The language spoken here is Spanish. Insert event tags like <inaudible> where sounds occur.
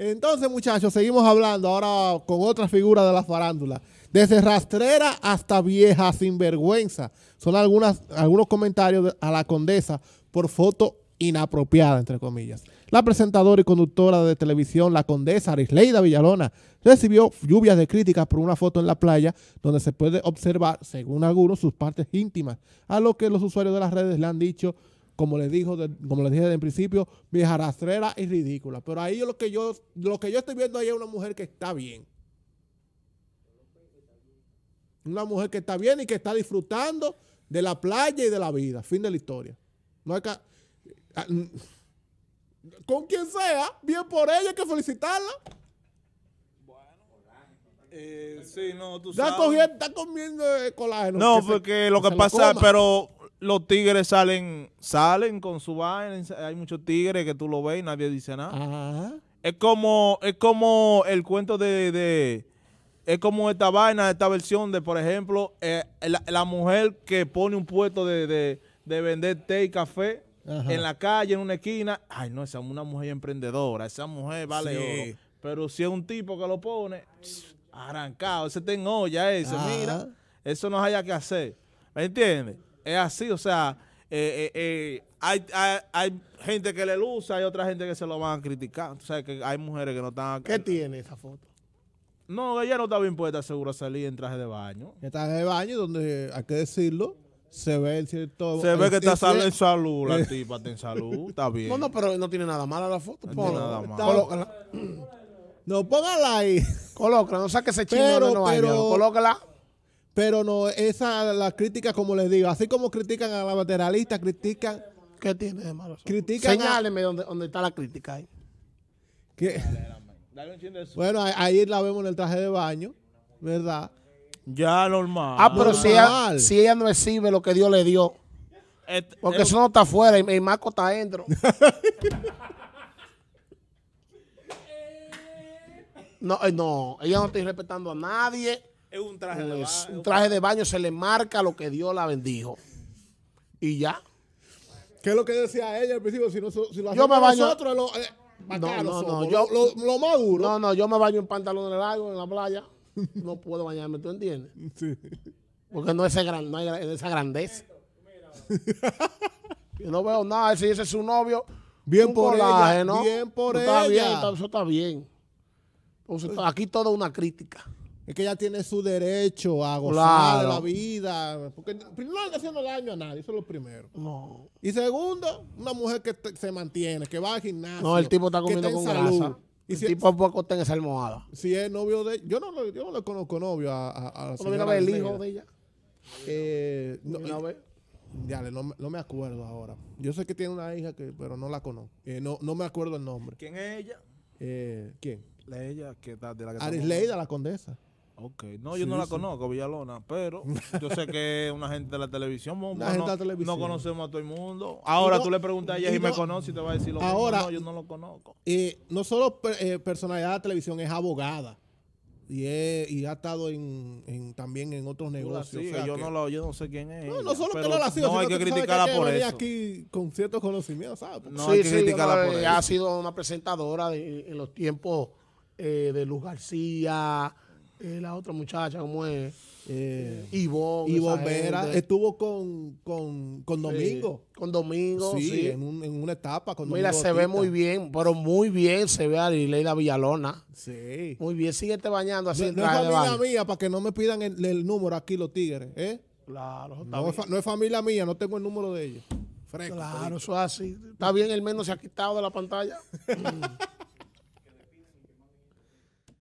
Entonces, muchachos, seguimos hablando ahora con otra figura de la farándula. Desde rastrera hasta vieja sin vergüenza Son algunas, algunos comentarios a la condesa por foto inapropiada, entre comillas. La presentadora y conductora de televisión, la condesa Arisleida Villalona, recibió lluvias de críticas por una foto en la playa donde se puede observar, según algunos, sus partes íntimas, a lo que los usuarios de las redes le han dicho como les dijo, como dije desde el principio, vieja rastrera y ridícula. Pero ahí lo que yo, lo que yo estoy viendo ahí es una mujer que está bien. Una mujer que está bien y que está disfrutando de la playa y de la vida. Fin de la historia. Ah, mm, con quien sea, bien por ella, hay que felicitarla. Eh, sí, no, tú sabes. Está comiendo colágeno. No, porque lo que, pasa, es pero los tigres salen, salen con su vaina. Hay muchos tigres que tú lo ves y nadie dice nada. Es como, es como el cuento de, de, es como esta vaina, esta versión de, por ejemplo, eh, la, mujer que pone un puesto de, vender té y café en la calle, en una esquina. Ay, no, esa es una mujer emprendedora, esa mujer vale Pero si es un tipo que lo pone, arrancado, ese tengo ya ese, mira, eso no haya que hacer. ¿Me entiendes? es así, o sea, eh, eh, eh, hay, gente que le luce, hay otra gente que se lo van a criticar. O sea, que hay mujeres que no están... ¿Qué tiene esa foto? No, ella no está puesta, seguro a salir en traje de baño. En traje de baño, donde hay que decirlo, se ve el cierto. Se ve que está sal, en salud, la <laughs> tipa está en salud, está bien. No, no, pero no tiene nada mala la foto. No tiene nada malo. <clears throat> No, póngala ahí. <laughs> Colócala, no saque ese chino de no pero, colócala. Pero no, esa la crítica, como les digo, así como critican a la lateralista, critican. ¿Qué tiene de malo? Critican. Señáleme dónde está la crítica ahí. bueno, ahí la vemos en el traje de baño, ¿verdad? Ya normal. Ah, pero Si, ella, no recibe lo que Dios le dio. Este, porque eh, eso no está afuera y, Marco está adentro. <laughs> no, eh, no, ella no está respetando a nadie. Es un traje de baño. un traje de baño, se le marca lo que Dios la bendijo. Y ya. ¿Qué es lo que decía ella al principio? Si, no, si lo hacemos yo me nosotros, eh, no, no, yo, lo, más duro. No, no, yo me baño en el largos en la playa. No <laughs> puedo bañarme, ¿tú entiendes? Porque no, es esa grandeza. yo no veo nada. Si ese es su novio, bien por la ella, Bien por está Bien, eso está bien. Eh. aquí toda una crítica. Es que ella tiene su derecho a gozar de la vida. Porque primero no le haciendo daño a nadie, eso es lo primero. No. Y segundo, una mujer que se mantiene, que va al gimnasio. No, el tipo está comiendo con grasa. Y el tipo poco está en esa almohada. Si es novio de yo no yo no le conozco novio a, a, a la señora ¿No el hijo de ella? Eh, no, una Dale, no, me acuerdo ahora. Yo sé que tiene una hija, que, pero no la conozco. Eh, no, no me acuerdo el nombre. ¿Quién es ella? Eh, ¿Quién? La ella que está de la que Leida, la condesa. Ok, no, yo no la conozco, Villalona, pero yo sé que es una gente de la televisión, no, no, conocemos a todo el mundo. Ahora tú le preguntas a ella si me conoce y te va a decir lo ahora, No, yo no lo conozco. Eh, no solo eh, personalidad de la televisión, es abogada. Y, ha estado en, también en otros negocios. yo, no no sé quién es. No, no solo que no la ha sido, no hay que, criticarla por eso. aquí con cierto conocimiento, No hay que criticarla por eso. Ha sido una presentadora en los tiempos eh, de Luz García la otra muchacha, como es? Eh, Ivonne. Ivonne Vera estuvo con, con, Domingo. con Domingo, sí. En, una etapa con Mira, se ve muy bien, pero muy bien se ve a la Villalona. Sí. Muy bien, sigue te bañando así. No, es familia mía para que no me pidan el, número aquí los tigres, ¿eh? Claro, no es, familia mía, no tengo el número de ellos. claro, eso es así. Está bien, el menos se ha quitado de la pantalla. <laughs>